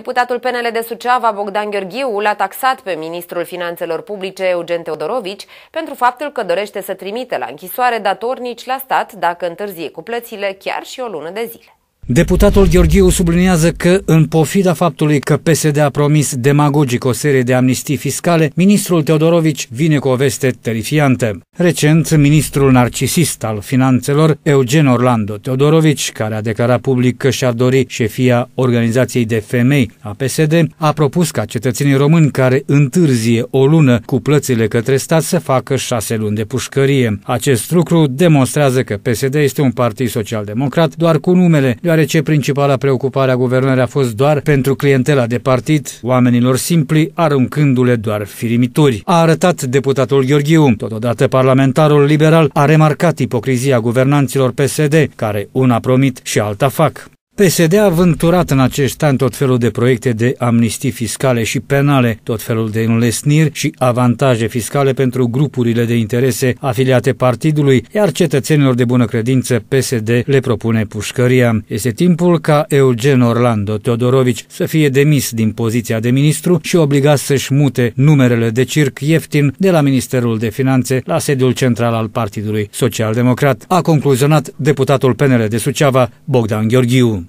Deputatul PNL de Suceava, Bogdan Gheorghiu, l-a taxat pe ministrul finanțelor publice, Eugen Teodorovici, pentru faptul că dorește să trimite la închisoare datornici la stat dacă întârzie cu plățile chiar și o lună de zile. Deputatul Gheorghiu subliniază că, în pofida faptului că PSD a promis demagogic o serie de amnistii fiscale, ministrul Teodorovici vine cu o veste terifiantă. Recent, ministrul narcisist al finanțelor, Eugen Orlando Teodorovici, care a declarat public că și-ar dori șefia Organizației de Femei a PSD, a propus ca cetățenii români care întârzie o lună cu plățile către stat să facă șase luni de pușcărie. Acest lucru demonstrează că PSD este un partid social-democrat doar cu numele, deoarece principala preocupare a guvernării a fost doar pentru clientela de partid, oamenilor simpli, aruncându-le doar firimituri. A arătat deputatul Gheorghiu. Totodată, parlamentarul liberal a remarcat ipocrizia guvernanților PSD, care una promit și alta fac. PSD a vânturat în acești ani tot felul de proiecte de amnistii fiscale și penale, tot felul de înlesniri și avantaje fiscale pentru grupurile de interese afiliate partidului, iar cetățenilor de bună credință PSD le propune pușcăria. Este timpul ca Eugen Orlando Teodorovici să fie demis din poziția de ministru și obligat să-și mute numerele de circ ieftin de la Ministerul de Finanțe la sediul central al Partidului Social-Democrat, a concluzionat deputatul PNL de Suceava, Bogdan Gheorghiu.